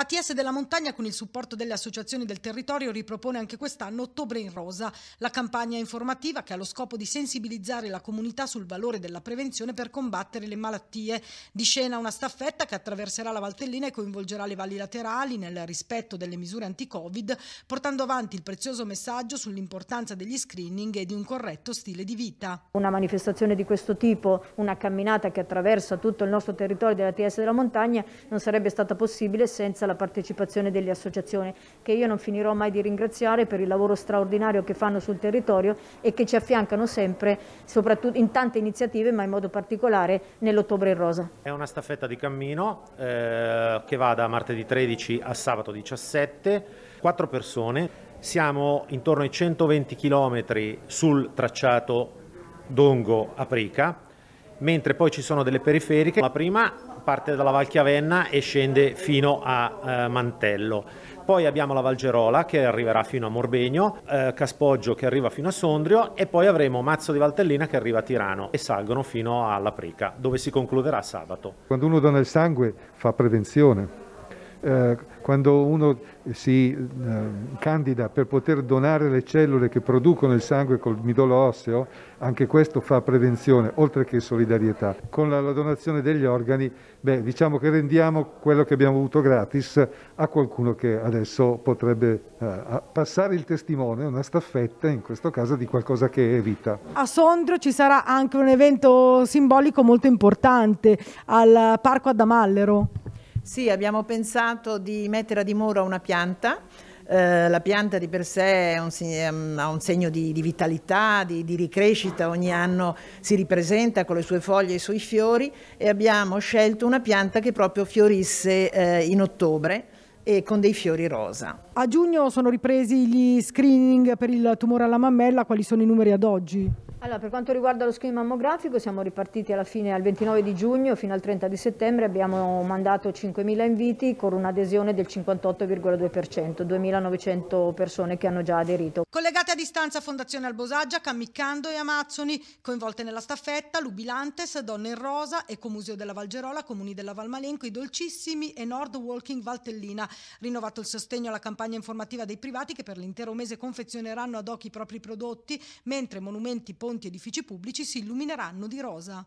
ATS della Montagna con il supporto delle associazioni del territorio ripropone anche quest'anno Ottobre in Rosa, la campagna informativa che ha lo scopo di sensibilizzare la comunità sul valore della prevenzione per combattere le malattie. Di scena una staffetta che attraverserà la Valtellina e coinvolgerà le valli laterali nel rispetto delle misure anti-Covid, portando avanti il prezioso messaggio sull'importanza degli screening e di un corretto stile di vita. Una manifestazione di questo tipo, una camminata che attraversa tutto il nostro territorio dell'ATS della Montagna non sarebbe stata possibile senza la la partecipazione delle associazioni che io non finirò mai di ringraziare per il lavoro straordinario che fanno sul territorio e che ci affiancano sempre, soprattutto in tante iniziative, ma in modo particolare nell'Ottobre in Rosa. È una staffetta di cammino eh, che va da martedì 13 a sabato 17, quattro persone, siamo intorno ai 120 km sul tracciato Dongo-Aprica, mentre poi ci sono delle periferiche, la prima parte dalla Val Chiavenna e scende fino a eh, Mantello. Poi abbiamo la Valgerola che arriverà fino a Morbegno, eh, Caspoggio che arriva fino a Sondrio e poi avremo Mazzo di Valtellina che arriva a Tirano e salgono fino alla Prica, dove si concluderà sabato. Quando uno dona il sangue fa prevenzione. Eh, quando uno si eh, candida per poter donare le cellule che producono il sangue col midollo osseo, anche questo fa prevenzione, oltre che solidarietà. Con la, donazione degli organi, beh, diciamo che rendiamo quello che abbiamo avuto gratis a qualcuno che adesso potrebbe eh, passare il testimone, una staffetta in questo caso di qualcosa che è vita. A Sondrio ci sarà anche un evento simbolico molto importante al Parco Adamallero. Sì, abbiamo pensato di mettere a dimora una pianta. Eh, la pianta di per sé un, ehm, ha un segno di, di vitalità, di, di, ricrescita, ogni anno si ripresenta con le sue foglie e i suoi fiori e abbiamo scelto una pianta che proprio fiorisse eh, in ottobre e con dei fiori rosa. A giugno sono ripresi gli screening per il tumore alla mammella, quali sono i numeri ad oggi? Allora, per quanto riguarda lo screen mammografico, siamo ripartiti alla fine al 29 di giugno fino al 30 di settembre, abbiamo mandato 5.000 inviti con un'adesione del 58,2%, 2.900 persone che hanno già aderito. Collegate a distanza Fondazione Albosaggia, Cammiccando e Amazzoni, coinvolte nella staffetta Lubilantes, Donne in Rosa, Ecomuseo della Valgerola, Comuni della Valmalenco, I Dolcissimi e Nord Walking Valtellina. Rinnovato il sostegno alla campagna informativa dei privati che per l'intero mese confezioneranno ad occhi i propri prodotti, mentre monumenti, ponti pronti edifici pubblici si illumineranno di rosa.